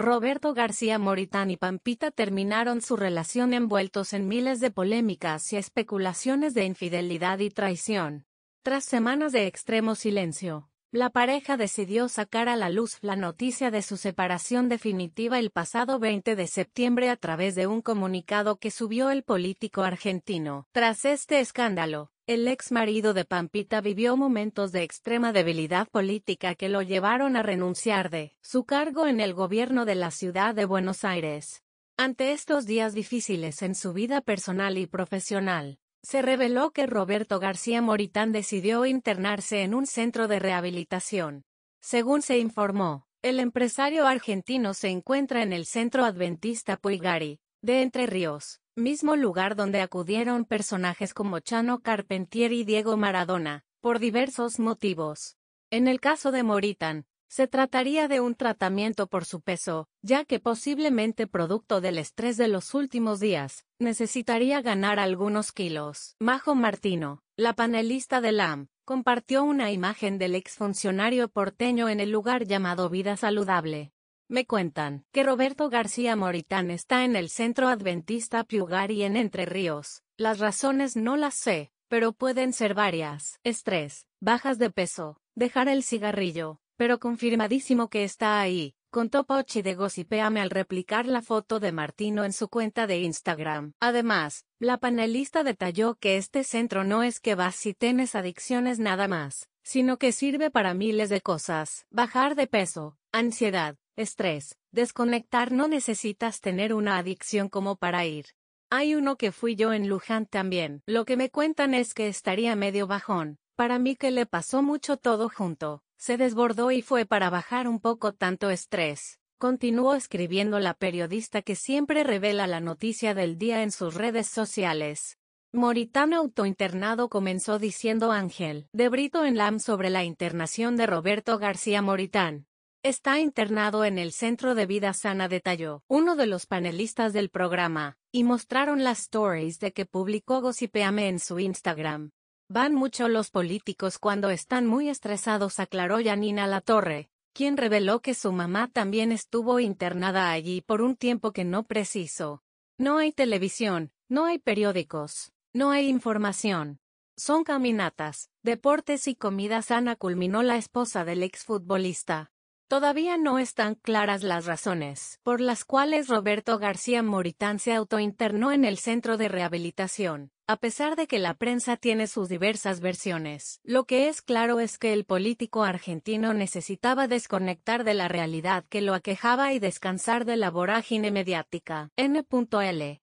Roberto García Moritán y Pampita terminaron su relación envueltos en miles de polémicas y especulaciones de infidelidad y traición. Tras semanas de extremo silencio, la pareja decidió sacar a la luz la noticia de su separación definitiva el pasado 20 de septiembre a través de un comunicado que subió el político argentino. Tras este escándalo, el ex marido de Pampita vivió momentos de extrema debilidad política que lo llevaron a renunciar de su cargo en el gobierno de la ciudad de Buenos Aires. Ante estos días difíciles en su vida personal y profesional, se reveló que Roberto García Moritán decidió internarse en un centro de rehabilitación. Según se informó, el empresario argentino se encuentra en el centro adventista Puigari, de Entre Ríos, mismo lugar donde acudieron personajes como Chano Carpentier y Diego Maradona, por diversos motivos. En el caso de Moritán, se trataría de un tratamiento por su peso, ya que posiblemente producto del estrés de los últimos días, necesitaría ganar algunos kilos. Majo Martino, la panelista de LAM, compartió una imagen del exfuncionario porteño en el lugar llamado Vida Saludable. Me cuentan que Roberto García Moritán está en el Centro Adventista Piugari en Entre Ríos. Las razones no las sé, pero pueden ser varias. Estrés, bajas de peso, dejar el cigarrillo, pero confirmadísimo que está ahí, contó Pochi de Gossipame al replicar la foto de Martino en su cuenta de Instagram. Además, la panelista detalló que este centro no es que vas si tienes adicciones nada más, sino que sirve para miles de cosas. Bajar de peso, ansiedad, Estrés. Desconectar no necesitas tener una adicción como para ir. Hay uno que fui yo en Luján también. Lo que me cuentan es que estaría medio bajón. Para mí que le pasó mucho todo junto. Se desbordó y fue para bajar un poco tanto estrés continuó escribiendo la periodista que siempre revela la noticia del día en sus redes sociales. Moritán autointernado comenzó diciendo Ángel de Brito en LAM sobre la internación de Roberto García Moritán. Está internado en el Centro de Vida Sana de detalló uno de los panelistas del programa, y mostraron las stories de que publicó Gossipeame en su Instagram. Van mucho los políticos cuando están muy estresados, aclaró Janina Torre, quien reveló que su mamá también estuvo internada allí por un tiempo que no preciso. No hay televisión, no hay periódicos, no hay información. Son caminatas, deportes y comida sana, culminó la esposa del exfutbolista. Todavía no están claras las razones por las cuales Roberto García Moritán se autointernó en el centro de rehabilitación, a pesar de que la prensa tiene sus diversas versiones. Lo que es claro es que el político argentino necesitaba desconectar de la realidad que lo aquejaba y descansar de la vorágine mediática. N.L.